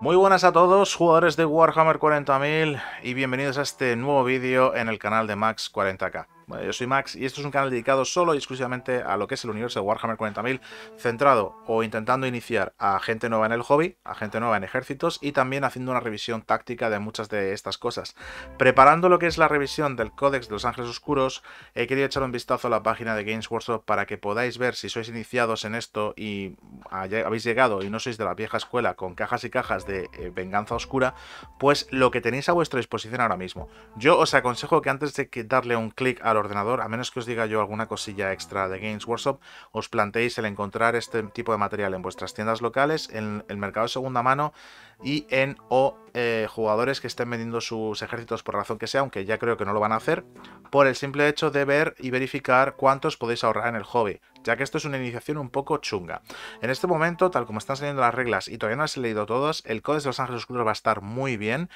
Muy buenas a todos, jugadores de Warhammer 40.000 y bienvenidos a este nuevo vídeo en el canal de Max 40k yo soy Max y esto es un canal dedicado solo y exclusivamente a lo que es el universo de Warhammer 40.000, centrado o intentando iniciar a gente nueva en el hobby, a gente nueva en ejércitos y también haciendo una revisión táctica de muchas de estas cosas. Preparando lo que es la revisión del Códex de los Ángeles Oscuros, he querido echar un vistazo a la página de Games Workshop para que podáis ver si sois iniciados en esto y habéis llegado y no sois de la vieja escuela con cajas y cajas de eh, venganza oscura, pues lo que tenéis a vuestra disposición ahora mismo. Yo os aconsejo que antes de darle un clic a al ordenador, a menos que os diga yo alguna cosilla extra de Games Workshop, os planteéis el encontrar este tipo de material en vuestras tiendas locales, en el mercado de segunda mano y en o eh, jugadores que estén vendiendo sus ejércitos por razón que sea, aunque ya creo que no lo van a hacer, por el simple hecho de ver y verificar cuántos podéis ahorrar en el hobby, ya que esto es una iniciación un poco chunga. En este momento, tal como están saliendo las reglas y todavía no las he leído todas, el Codes de los Ángeles Oscuros va a estar muy bien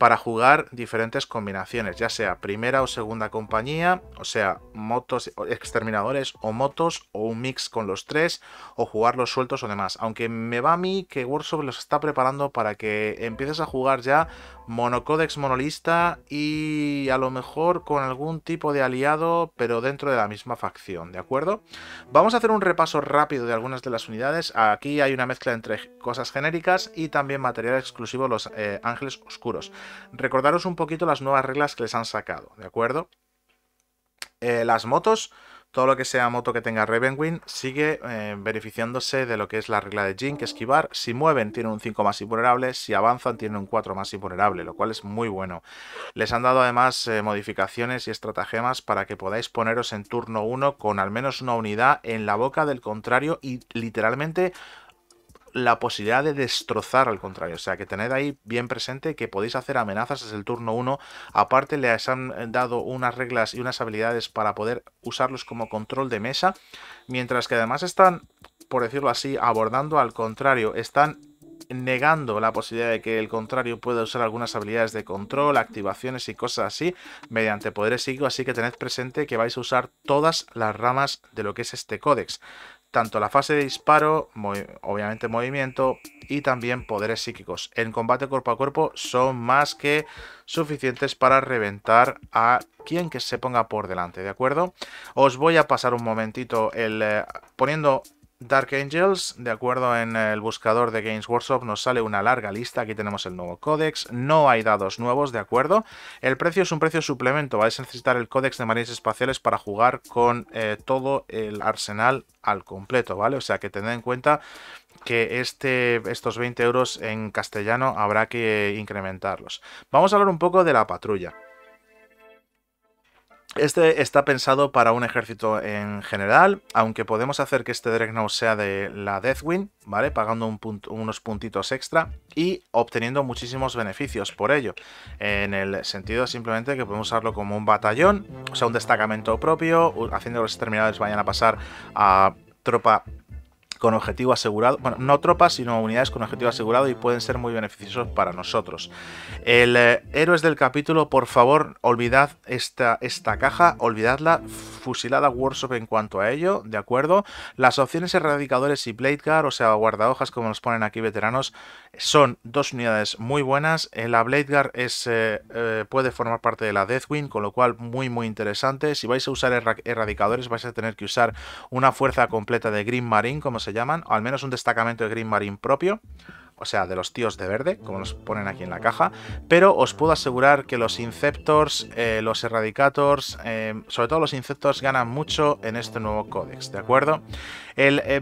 para jugar diferentes combinaciones, ya sea primera o segunda compañía, o sea, motos, exterminadores o motos, o un mix con los tres, o jugarlos sueltos o demás. Aunque me va a mí que Workshop los está preparando para que empieces a jugar ya monocodex monolista y a lo mejor con algún tipo de aliado, pero dentro de la misma facción, ¿de acuerdo? Vamos a hacer un repaso rápido de algunas de las unidades. Aquí hay una mezcla entre cosas genéricas y también material exclusivo los eh, ángeles oscuros recordaros un poquito las nuevas reglas que les han sacado, ¿de acuerdo? Eh, las motos, todo lo que sea moto que tenga Ravenwing, sigue eh, beneficiándose de lo que es la regla de Jin que esquivar. Si mueven, tiene un 5 más invulnerable. Si avanzan, tienen un 4 más invulnerable, lo cual es muy bueno. Les han dado además eh, modificaciones y estratagemas para que podáis poneros en turno 1 con al menos una unidad en la boca del contrario y literalmente la posibilidad de destrozar al contrario. O sea, que tened ahí bien presente que podéis hacer amenazas desde el turno 1. Aparte, les han eh, dado unas reglas y unas habilidades para poder usarlos como control de mesa. Mientras que además están, por decirlo así, abordando al contrario. Están negando la posibilidad de que el contrario pueda usar algunas habilidades de control, activaciones y cosas así mediante poderes psíquicos, así que tened presente que vais a usar todas las ramas de lo que es este códex tanto la fase de disparo, obviamente movimiento y también poderes psíquicos. En combate cuerpo a cuerpo son más que suficientes para reventar a quien que se ponga por delante, ¿de acuerdo? Os voy a pasar un momentito el, eh, poniendo Dark Angels, de acuerdo en el buscador de Games Workshop, nos sale una larga lista. Aquí tenemos el nuevo códex. No hay dados nuevos, de acuerdo. El precio es un precio suplemento. Vais a necesitar el códex de marines espaciales para jugar con eh, todo el arsenal al completo, ¿vale? O sea que tened en cuenta que este, estos 20 euros en castellano habrá que incrementarlos. Vamos a hablar un poco de la patrulla. Este está pensado para un ejército en general, aunque podemos hacer que este Dreadnought sea de la Deathwing, ¿vale? Pagando unos puntitos extra y obteniendo muchísimos beneficios por ello. En el sentido simplemente que podemos usarlo como un batallón, o sea, un destacamento propio, haciendo que los exterminadores vayan a pasar a tropa con objetivo asegurado, bueno, no tropas, sino unidades con objetivo asegurado y pueden ser muy beneficiosos para nosotros. El eh, héroes del capítulo, por favor, olvidad esta, esta caja, olvidadla, fusilada Workshop en cuanto a ello, ¿de acuerdo? Las opciones erradicadores y blade guard o sea, hojas como nos ponen aquí veteranos, son dos unidades muy buenas. Eh, la blade es, eh, puede formar parte de la Deathwing, con lo cual muy, muy interesante. Si vais a usar erradicadores, vais a tener que usar una fuerza completa de Green Marine, como se llaman, o al menos un destacamento de Green Marine propio, o sea, de los tíos de verde, como nos ponen aquí en la caja, pero os puedo asegurar que los Inceptors, eh, los Erradicators, eh, sobre todo los Inceptors ganan mucho en este nuevo códex, ¿de acuerdo? El, eh,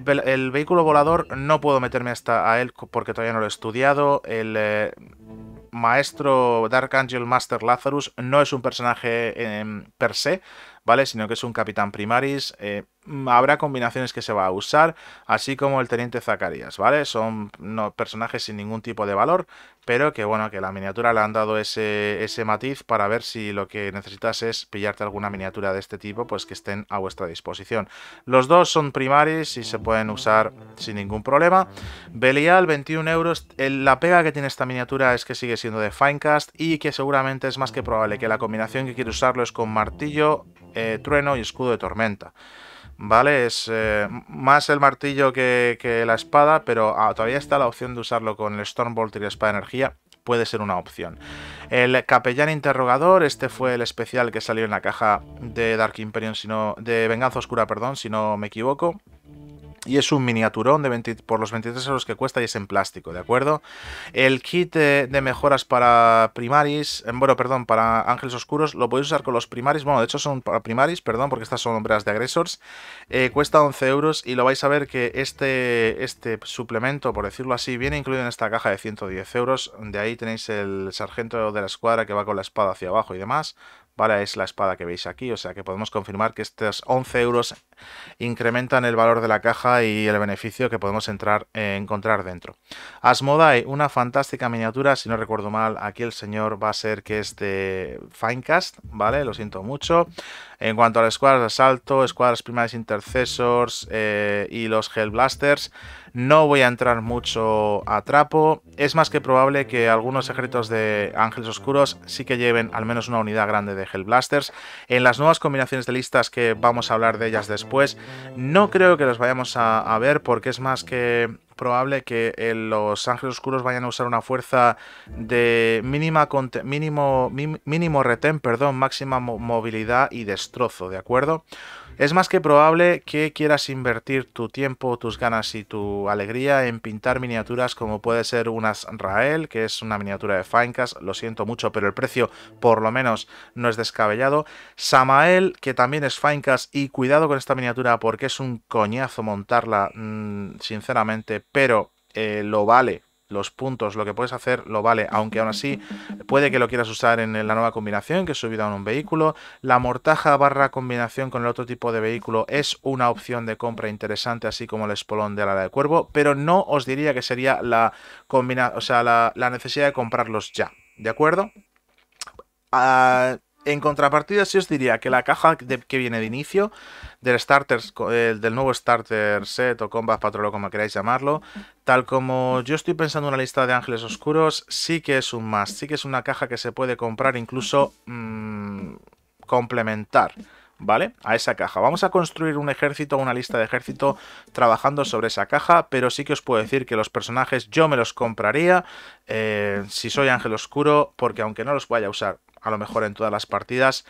vehículo volador no puedo meterme hasta a él porque todavía no lo he estudiado, el... maestro Dark Angel Master Lazarus no es un personaje per se, ¿vale? Sino que es un capitán primaris. Eh, mm, habrá combinaciones que se va a usar, así como el teniente Zacarías, ¿vale? Son no, personajes sin ningún tipo de valor, pero que bueno, que la miniatura le han dado ese, ese matiz para ver si lo que necesitas es pillarte alguna miniatura de este tipo, pues que estén a vuestra disposición. Los dos son primaris y se pueden usar sin ningún problema. Belial, 21 euros. La pega que tiene esta miniatura es que sigue siendo de Finecast y que seguramente es más que probable que la combinación que quiere usarlo es con martillo, eh, trueno y escudo de tormenta. ¿Vale? Es eh, más el martillo que, la espada, pero ah, todavía está la opción de usarlo con el Stormbolt y la espada de energía. Puede ser una opción. El capellán interrogador, este fue el especial que salió en la caja de Dark Imperium, sino de Venganza Oscura, perdón, si no me equivoco y es un miniaturón por los 23 euros que cuesta y es en plástico, ¿de acuerdo? El kit de, mejoras para primaris, eh, bueno, perdón, para ángeles oscuros, lo podéis usar con los primaris, bueno, de hecho son para primaris, perdón, porque estas son hombreras de agresors, eh, cuesta 11 euros y lo vais a ver que este, este suplemento, por decirlo así, viene incluido en esta caja de 110 euros, de ahí tenéis el sargento de la escuadra que va con la espada hacia abajo y demás, ¿vale? Es la espada que veis aquí, o sea que podemos confirmar que estos 11 euros incrementan el valor de la caja y el beneficio que podemos entrar, eh, encontrar dentro. Asmodai, una fantástica miniatura, si no recuerdo mal, aquí el señor va a ser que es de Finecast, ¿vale? Lo siento mucho. En cuanto a las escuadras de asalto, escuadras primarias intercesors eh, y los Hellblasters, no voy a entrar mucho a trapo. Es más que probable que algunos ejércitos de Ángeles Oscuros sí que lleven al menos una unidad grande de Hellblasters. En las nuevas combinaciones de listas que vamos a hablar de ellas después, no creo que los vayamos a, ver porque es más que probable que eh, los Ángeles Oscuros vayan a usar una fuerza de mínima mínimo, mínimo retén, perdón, máxima movilidad y destrozo, ¿de acuerdo? Es más que probable que quieras invertir tu tiempo, tus ganas y tu alegría en pintar miniaturas como puede ser unas Rael, que es una miniatura de Finecast, lo siento mucho, pero el precio por lo menos no es descabellado. Samael, que también es Finecast, y cuidado con esta miniatura porque es un coñazo montarla, mm, sinceramente, pero eh, lo vale los puntos, lo que puedes hacer, lo vale, aunque aún así puede que lo quieras usar en la nueva combinación que es subido a un vehículo. La mortaja barra combinación con el otro tipo de vehículo es una opción de compra interesante, así como el espolón de ala de cuervo, pero no os diría que sería la, combina o sea, la, la necesidad de comprarlos ya, ¿de acuerdo? Ah, en contrapartida, sí os diría que la caja que viene de inicio, del eh, del nuevo starter set o combat patrol o como queráis llamarlo, tal como yo estoy pensando en una lista de ángeles oscuros, sí que es un más, sí que es una caja que se puede comprar incluso mm, complementar ¿vale? A esa caja. Vamos a construir un ejército, una lista de ejército trabajando sobre esa caja, pero sí que os puedo decir que los personajes yo me los compraría eh, si soy Ángel Oscuro, porque aunque no los vaya a usar a lo mejor en todas las partidas,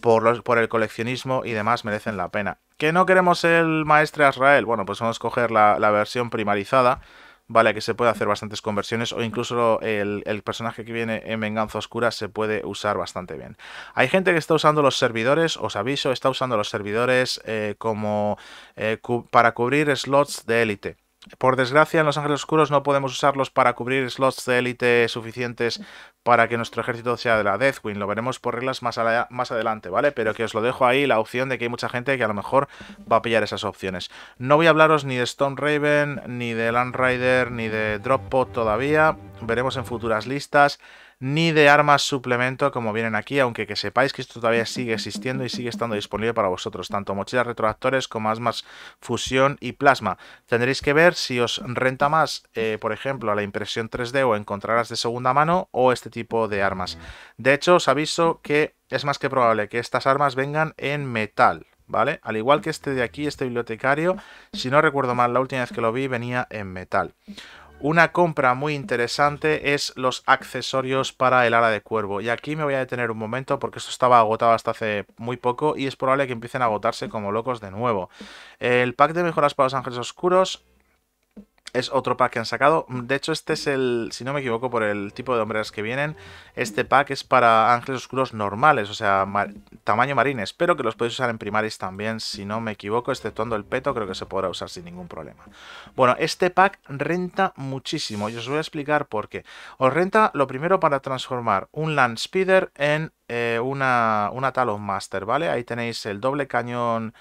por, por el coleccionismo y demás merecen la pena. ¿Que no queremos el maestre Azrael? Bueno, pues vamos a coger la, la versión primarizada vale que se puede hacer bastantes conversiones o incluso el, personaje que viene en Venganza Oscura se puede usar bastante bien. Hay gente que está usando los servidores, os aviso, está usando los servidores eh, como eh, para cubrir slots de élite. Por desgracia, en Los Ángeles Oscuros no podemos usarlos para cubrir slots de élite suficientes para que nuestro ejército sea de la Deathwing. Lo veremos por reglas más, más, adelante, ¿vale? Pero que os lo dejo ahí, la opción de que hay mucha gente que a lo mejor va a pillar esas opciones. No voy a hablaros ni de Stone Raven, ni de Land Rider, ni de Drop Pod todavía. Veremos en futuras listas ni de armas suplemento como vienen aquí, aunque que sepáis que esto todavía sigue existiendo y sigue estando disponible para vosotros, tanto mochilas retroactores como armas fusión y plasma. Tendréis que ver si os renta más, eh, por ejemplo, a la impresión 3D o encontrarás de segunda mano o este tipo de armas. De hecho, os aviso que es más que probable que estas armas vengan en metal, ¿vale? Al igual que este de aquí, este bibliotecario, si no recuerdo mal, la última vez que lo vi venía en metal. Una compra muy interesante es los accesorios para el ala de cuervo. Y aquí me voy a detener un momento porque esto estaba agotado hasta hace muy poco y es probable que empiecen a agotarse como locos de nuevo. El pack de mejoras para los ángeles oscuros es otro pack que han sacado. De hecho, este es el, si no me equivoco por el tipo de hombreras que vienen, este pack es para ángeles oscuros normales, o sea, tamaño marines, Espero que los podéis usar en primaris también, si no me equivoco, exceptuando el peto, creo que se podrá usar sin ningún problema. Bueno, este pack renta muchísimo y os voy a explicar por qué. Os renta lo primero para transformar un Land Speeder en eh, una, Talon Master, ¿vale? Ahí tenéis el doble cañón...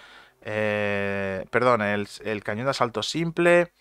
Eh, perdón, el, cañón de asalto simple,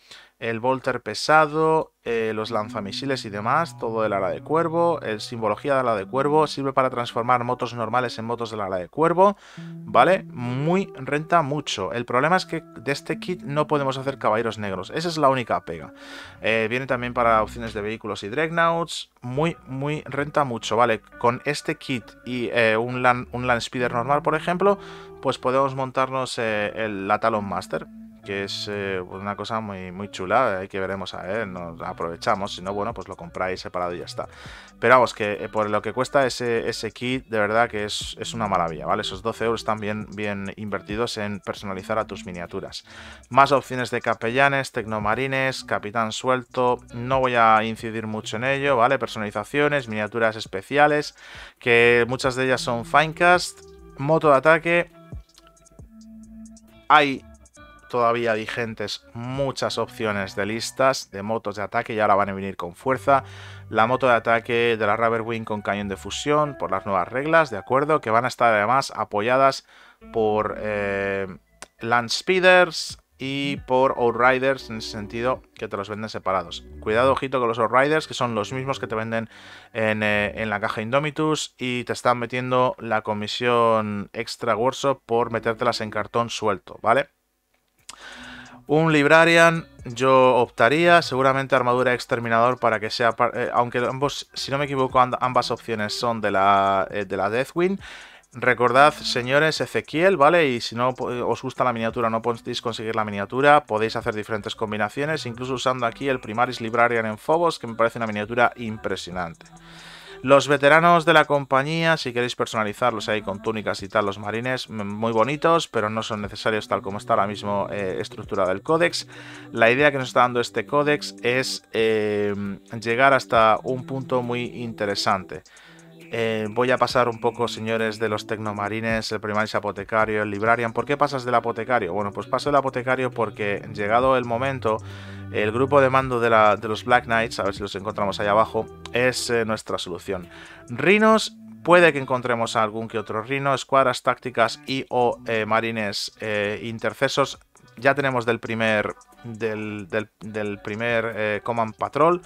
el Volter pesado, eh, los lanzamisiles y demás, todo el ala de cuervo, el simbología de ala de cuervo, sirve para transformar motos normales en motos del ala de cuervo, ¿vale? Muy renta mucho. El problema es que de este kit no podemos hacer caballeros negros, esa es la única pega. Eh, viene también para opciones de vehículos y dreadnoughts, muy, muy renta mucho, ¿vale? Con este kit y eh, un, land, speeder normal, por ejemplo, pues podemos montarnos el, la Talon Master, que es eh, una cosa muy, muy chula, hay que veremos a ver, nos aprovechamos, si no, bueno, pues lo compráis separado y ya está. Pero vamos, que eh, por lo que cuesta ese, kit, de verdad que es, una maravilla, ¿vale? Esos 12 euros están bien, bien invertidos en personalizar a tus miniaturas. Más opciones de capellanes, tecnomarines, capitán suelto, no voy a incidir mucho en ello, ¿vale? Personalizaciones, miniaturas especiales, que muchas de ellas son finecast, moto de ataque... Hay todavía vigentes muchas opciones de listas de motos de ataque y ahora van a venir con fuerza. La moto de ataque de la Rubber Wing con cañón de fusión por las nuevas reglas, ¿de acuerdo? Que van a estar además apoyadas por eh, Land Speeders y por Outriders en ese sentido que te los venden separados. Cuidado, ojito con los Outriders que son los mismos que te venden en, eh, en la caja Indomitus y te están metiendo la comisión extra workshop por metértelas en cartón suelto, ¿vale? Un Librarian yo optaría, seguramente armadura exterminador para que sea, eh, aunque si no me equivoco, ambas opciones son de la, eh, de Deathwing. Recordad, señores, Ezequiel, ¿vale? Y si no eh, os gusta la miniatura, no podéis conseguir la miniatura, podéis hacer diferentes combinaciones, incluso usando aquí el Primaris Librarian en Phobos, que me parece una miniatura impresionante. Los veteranos de la compañía, si queréis personalizarlos ahí con túnicas y tal, los marines, muy bonitos, pero no son necesarios tal como está ahora mismo eh, estructurado el códex. La idea que nos está dando este códex es eh, llegar hasta un punto muy interesante. Eh, voy a pasar un poco, señores, de los tecnomarines, el primaris apotecario, el librarian. ¿Por qué pasas del apotecario? Bueno, pues paso del apotecario porque llegado el momento el grupo de mando de, los Black Knights, a ver si los encontramos ahí abajo, es eh, nuestra solución. Rinos, puede que encontremos algún que otro Rino, escuadras tácticas y o eh, marines eh, intercesos. Ya tenemos del primer, del, primer Command Patrol.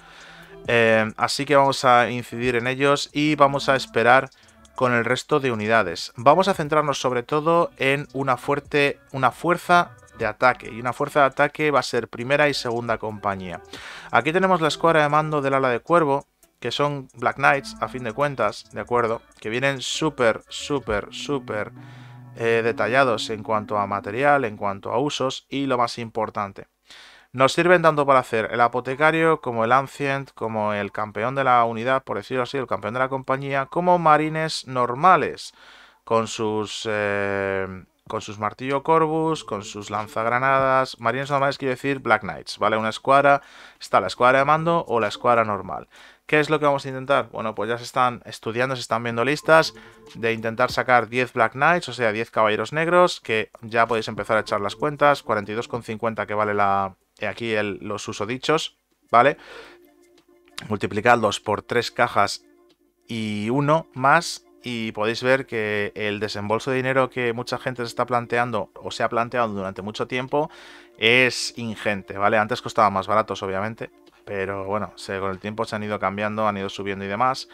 así que vamos a incidir en ellos y vamos a esperar con el resto de unidades. Vamos a centrarnos sobre todo en una, fuerte, una fuerza de ataque y una fuerza de ataque va a ser primera y segunda compañía. Aquí tenemos la escuadra de mando del ala de cuervo, que son Black Knights a fin de cuentas, ¿de acuerdo? Que vienen súper, súper, súper eh, detallados en cuanto a material, en cuanto a usos y lo más importante. Nos sirven tanto para hacer el apotecario como el ancient, como el campeón de la unidad, por decirlo así, el campeón de la compañía, como marines normales, con sus... Eh, con sus martillo Corvus, con sus lanzagranadas, marines normales quiere decir Black Knights, ¿vale? Una escuadra, está la escuadra de mando o la escuadra normal. ¿Qué es lo que vamos a intentar? Bueno, pues ya se están estudiando, se están viendo listas de intentar sacar 10 Black Knights, o sea, 10 caballeros negros, que ya podéis empezar a echar las cuentas, 42,50 que vale la aquí el, los usodichos, ¿vale? Multiplicadlos por 3 cajas y 1 más y podéis ver que el desembolso de dinero que mucha gente se está planteando o se ha planteado durante mucho tiempo es ingente, ¿vale? Antes costaba más baratos, obviamente, pero bueno, con el tiempo se han ido cambiando, han ido subiendo y demás,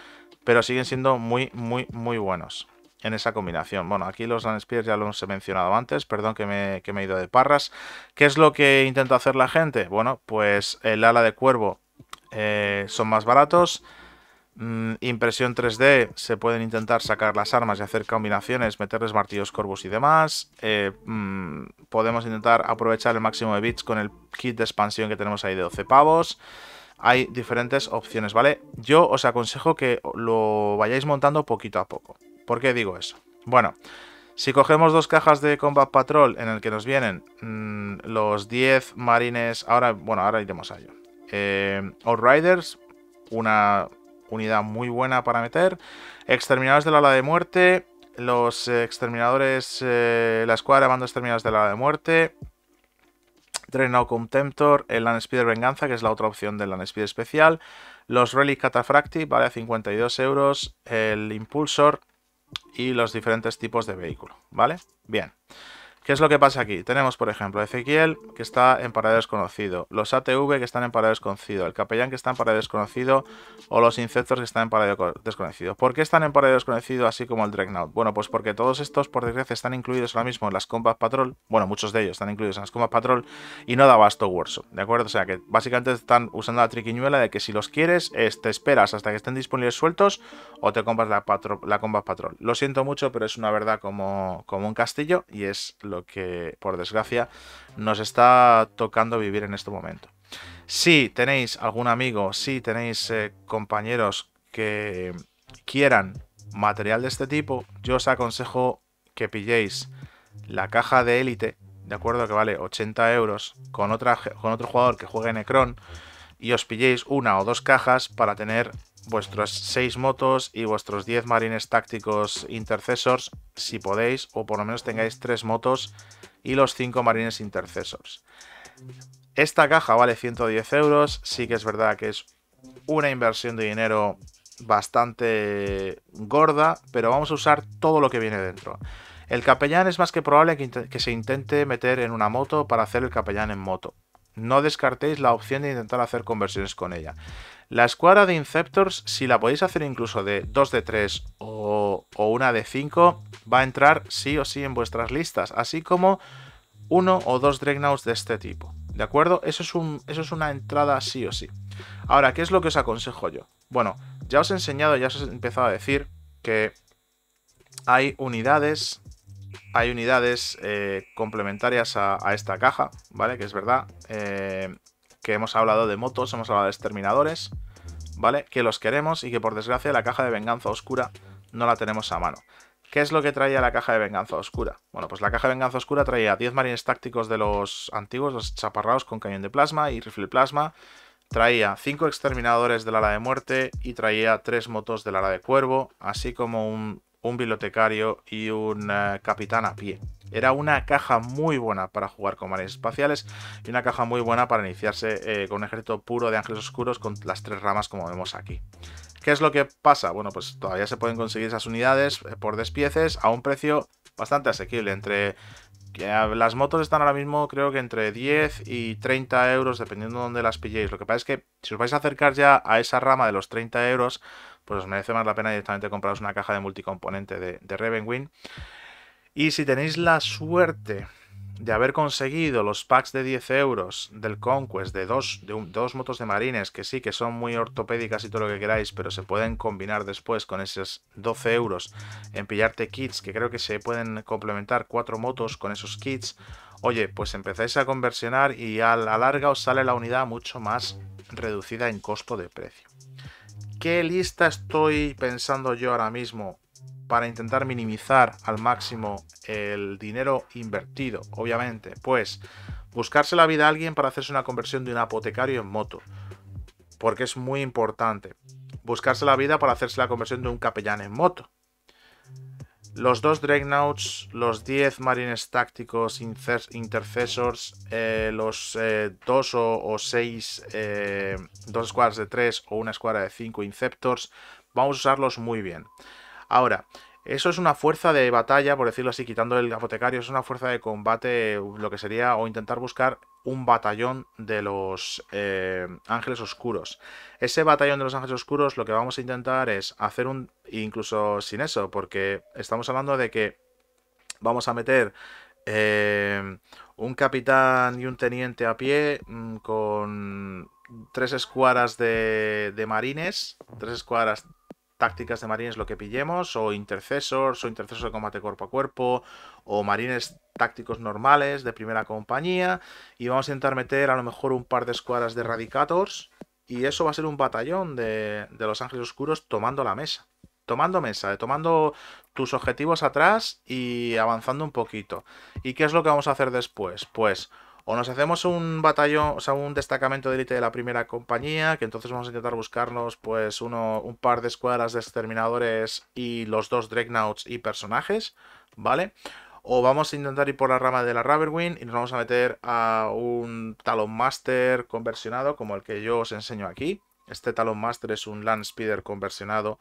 pero siguen siendo muy, muy, muy buenos en esa combinación. Bueno, aquí los Land Spears ya los he mencionado antes, perdón que me, he ido de parras. ¿Qué es lo que intenta hacer la gente? Bueno, pues el ala de cuervo eh, son más baratos Mm, impresión 3D, se pueden intentar sacar las armas y hacer combinaciones, meterles martillos, corvus y demás. Eh, mm, podemos intentar aprovechar el máximo de bits con el kit de expansión que tenemos ahí de 12 pavos. Hay diferentes opciones, ¿vale? Yo os aconsejo que lo vayáis montando poquito a poco. ¿Por qué digo eso? Bueno, si cogemos dos cajas de Combat Patrol en el que nos vienen mm, los 10 marines, ahora, bueno, ahora iremos a ello. Eh, Outriders, una unidad muy buena para meter. Exterminadores de la ala de muerte. Los exterminadores, eh, la escuadra de mandos exterminadores de la ala de muerte. Drenau Temptor. el Land Speeder Venganza, que es la otra opción del Land Speeder especial. Los Relic Catafracti, vale a 52 euros. El Impulsor y los diferentes tipos de vehículo, ¿vale? Bien. ¿Qué es lo que pasa aquí? Tenemos, por ejemplo, Ezequiel, que está en paradero desconocido, los ATV que están en paradero desconocido, el capellán que está en paradero desconocido o los insectos que están en paradero desconocido. ¿Por qué están en paradero desconocido así como el Dreadnought? Bueno, pues porque todos estos, por desgracia, están incluidos ahora mismo en las Combat Patrol, bueno, muchos de ellos están incluidos en las Combat Patrol y no da basto Workshop, ¿de acuerdo? O sea que básicamente están usando la triquiñuela de que si los quieres, te esperas hasta que estén disponibles sueltos o te compras la, la Combat Patrol. Lo siento mucho, pero es una verdad como, como un castillo y es lo que, por desgracia, nos está tocando vivir en este momento. Si tenéis algún amigo, si tenéis eh, compañeros que quieran material de este tipo, yo os aconsejo que pilléis la caja de élite, de acuerdo, que vale 80 euros, con, con otro jugador que juegue Necron, y os pilléis una o dos cajas para tener vuestras 6 motos y vuestros 10 marines tácticos intercesores si podéis, o por lo menos tengáis 3 motos y los 5 marines intercesores Esta caja vale 110 euros, sí que es verdad que es una inversión de dinero bastante gorda, pero vamos a usar todo lo que viene dentro. El capellán es más que probable que, que, se intente meter en una moto para hacer el capellán en moto. No descartéis la opción de intentar hacer conversiones con ella. La escuadra de Inceptors, si la podéis hacer incluso de 2 de 3 o, una de 5, va a entrar sí o sí en vuestras listas, así como uno o dos Dreadnoughts de este tipo. ¿De acuerdo? Eso es, una entrada sí o sí. Ahora, ¿qué es lo que os aconsejo yo? Bueno, ya os he enseñado, ya os he empezado a decir que hay unidades, hay unidades eh, complementarias a, esta caja, ¿vale? Que es verdad. Eh, que hemos hablado de motos, hemos hablado de exterminadores, ¿vale? Que los queremos y que por desgracia la caja de venganza oscura no la tenemos a mano. ¿Qué es lo que traía la caja de venganza oscura? Bueno, pues la caja de venganza oscura traía 10 marines tácticos de los antiguos, los chaparrados con cañón de plasma y rifle plasma. Traía 5 exterminadores del ala de muerte y traía 3 motos del ala de cuervo, así como un un bibliotecario y un capitán a pie. Era una caja muy buena para jugar con mares espaciales y una caja muy buena para iniciarse eh, con un ejército puro de ángeles oscuros con las tres ramas como vemos aquí. ¿Qué es lo que pasa? Bueno, pues todavía se pueden conseguir esas unidades eh, por despieces a un precio bastante asequible, entre las motos están ahora mismo creo que entre 10 y 30 euros, dependiendo de dónde las pilléis. Lo que pasa es que si os vais a acercar ya a esa rama de los 30 euros, pues os merece más la pena directamente compraros una caja de multicomponente de, de Y si tenéis la suerte de haber conseguido los packs de 10 euros del Conquest de dos, de dos motos de marines, que sí, que son muy ortopédicas y todo lo que queráis, pero se pueden combinar después con esos 12 euros en pillarte kits, que creo que se pueden complementar cuatro motos con esos kits. Oye, pues empezáis a conversionar y a la larga os sale la unidad mucho más reducida en costo de precio qué lista estoy pensando yo ahora mismo para intentar minimizar al máximo el dinero invertido? Obviamente, pues buscarse la vida a alguien para hacerse una conversión de un apotecario en moto, porque es muy importante. Buscarse la vida para hacerse la conversión de un capellán en moto, los dos Dreadnoughts, los 10 Marines tácticos Intercessors, eh, los 2 eh, o 6, 2 eh, escuadras de 3 o 1 escuadra de 5 Inceptors, vamos a usarlos muy bien. Ahora, eso es una fuerza de batalla, por decirlo así, quitando el apotecario, es una fuerza de combate, lo que sería, o intentar buscar un batallón de los eh, ángeles oscuros. Ese batallón de los ángeles oscuros lo que vamos a intentar es hacer un, incluso sin eso, porque estamos hablando de que vamos a meter eh, un capitán y un teniente a pie mm, con tres escuadras de, de marines, tres escuadras tácticas de marines lo que pillemos, o intercesores o intercesos de combate cuerpo a cuerpo, o marines tácticos normales de primera compañía, y vamos a intentar meter a lo mejor un par de escuadras de Radicators, y eso va a ser un batallón de, de los Ángeles Oscuros tomando la mesa tomando mesa, eh, tomando tus objetivos atrás y avanzando un poquito. ¿Y qué es lo que vamos a hacer después? Pues o nos hacemos un batallón, o sea, un destacamento de élite de la primera compañía, que entonces vamos a intentar buscarnos pues uno, un par de escuadras de exterminadores y los dos Dreadnoughts y personajes, ¿vale? O vamos a intentar ir por la rama de la Ravenwing y nos vamos a meter a un Talon Master conversionado como el que yo os enseño aquí. Este Talon Master es un Land Speeder conversionado,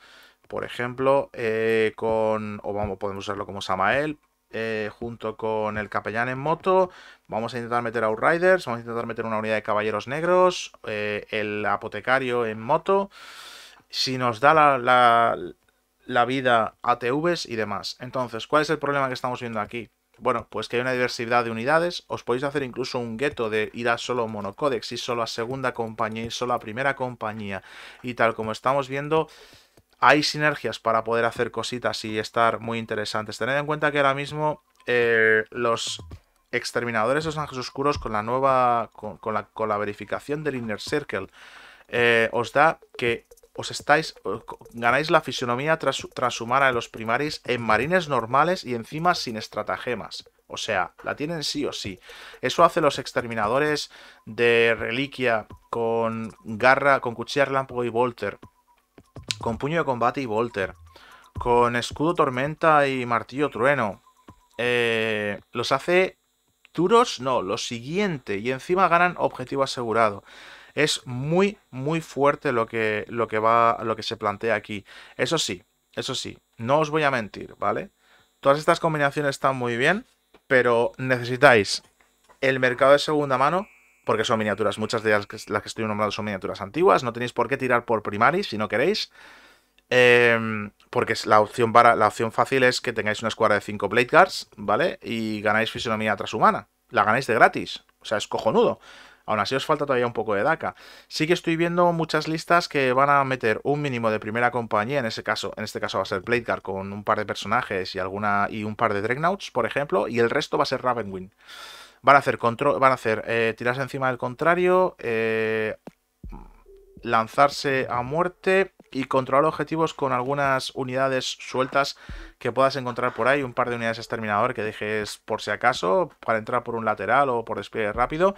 por ejemplo, eh, con, o vamos, podemos usarlo como Samael, eh, junto con el capellán en moto. Vamos a intentar meter a Outriders, vamos a intentar meter una unidad de caballeros negros, eh, el apotecario en moto. Si nos da la, la, vida ATVs y demás. Entonces, ¿cuál es el problema que estamos viendo aquí? Bueno, pues que hay una diversidad de unidades. Os podéis hacer incluso un gueto de ir a solo monocódex, y solo a segunda compañía, y solo a primera compañía. Y tal como estamos viendo, hay sinergias para poder hacer cositas y estar muy interesantes. Tened en cuenta que ahora mismo eh, los exterminadores de los ángeles oscuros con la nueva, con, la, verificación del Inner Circle, eh, os da que os estáis, ganáis la fisionomía transhumana de los primaris en marines normales y encima sin estratagemas. O sea, la tienen sí o sí. Eso hace los exterminadores de reliquia con garra, con cuchilla, lampo y volter con puño de combate y Volter, con escudo tormenta y martillo trueno. Eh, los hace duros, no, lo siguiente, y encima ganan objetivo asegurado. Es muy, muy fuerte lo que, lo que va, lo que se plantea aquí. Eso sí, eso sí, no os voy a mentir, ¿vale? Todas estas combinaciones están muy bien, pero necesitáis el mercado de segunda mano porque son miniaturas, muchas de las que, estoy nombrando son miniaturas antiguas, no tenéis por qué tirar por primaris si no queréis, em, porque la opción, para, la opción fácil es que tengáis una escuadra de 5 Blade Guards, ¿vale? Y ganáis fisonomía Humana, la ganáis de gratis, o sea, es cojonudo. Aún así os falta todavía un poco de DACA. Sí que estoy viendo muchas listas que van a meter un mínimo de primera compañía, en ese caso, en este caso va a ser blade guard con un par de personajes y alguna y un par de Dreadnoughts, por ejemplo, y el resto va a ser Ravenwing. Van a hacer control, van a hacer eh, tirarse encima del contrario, eh, lanzarse a muerte y controlar objetivos con algunas unidades sueltas que puedas encontrar por ahí, un par de unidades exterminador que dejes por si acaso, para entrar por un lateral o por despliegue rápido,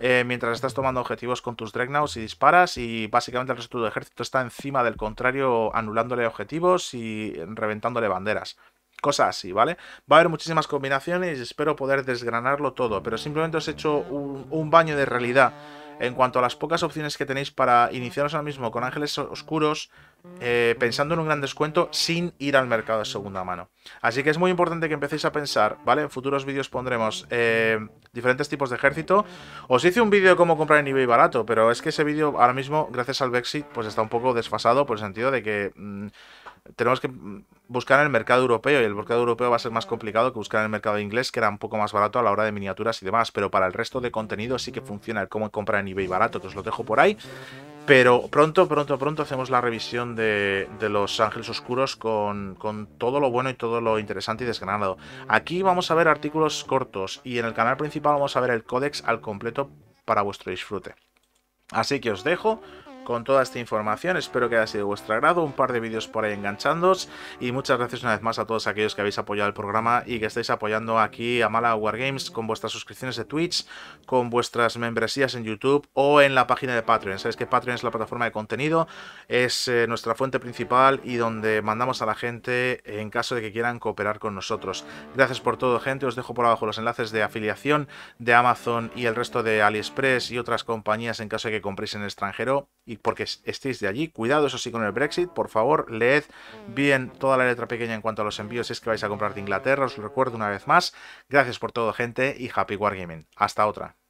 eh, mientras estás tomando objetivos con tus Dreadnoughts y disparas y básicamente el resto de tu ejército está encima del contrario, anulándole objetivos y reventándole banderas cosas así, ¿vale? Va a haber muchísimas combinaciones y espero poder desgranarlo todo, pero simplemente os he hecho un, baño de realidad en cuanto a las pocas opciones que tenéis para iniciaros ahora mismo con ángeles oscuros, eh, pensando en un gran descuento sin ir al mercado de segunda mano. Así que es muy importante que empecéis a pensar, ¿vale? En futuros vídeos pondremos eh, diferentes tipos de ejército. Os hice un vídeo de cómo comprar en eBay barato, pero es que ese vídeo ahora mismo, gracias al Brexit, pues está un poco desfasado por el sentido de que... Mm, tenemos que buscar en el mercado europeo y el mercado europeo va a ser más complicado que buscar en el mercado inglés, que era un poco más barato a la hora de miniaturas y demás, pero para el resto de contenido sí que funciona el cómo comprar en eBay barato, que os lo dejo por ahí. Pero pronto, pronto, pronto hacemos la revisión de, Los Ángeles Oscuros con, con, todo lo bueno y todo lo interesante y desgranado. Aquí vamos a ver artículos cortos y en el canal principal vamos a ver el códex al completo para vuestro disfrute. Así que os dejo, con toda esta información. Espero que haya sido de vuestro agrado, un par de vídeos por ahí enganchándos y muchas gracias una vez más a todos aquellos que habéis apoyado el programa y que estáis apoyando aquí a Mala Games con vuestras suscripciones de Twitch, con vuestras membresías en YouTube o en la página de Patreon. Sabéis que Patreon es la plataforma de contenido, es eh, nuestra fuente principal y donde mandamos a la gente en caso de que quieran cooperar con nosotros. Gracias por todo, gente. Os dejo por abajo los enlaces de afiliación de Amazon y el resto de AliExpress y otras compañías en caso de que compréis en extranjero y porque estéis de allí. Cuidado, eso sí, con el Brexit. Por favor, leed bien toda la letra pequeña en cuanto a los envíos si es que vais a comprar de Inglaterra. Os lo recuerdo una vez más. Gracias por todo, gente, y Happy Wargaming. Hasta otra.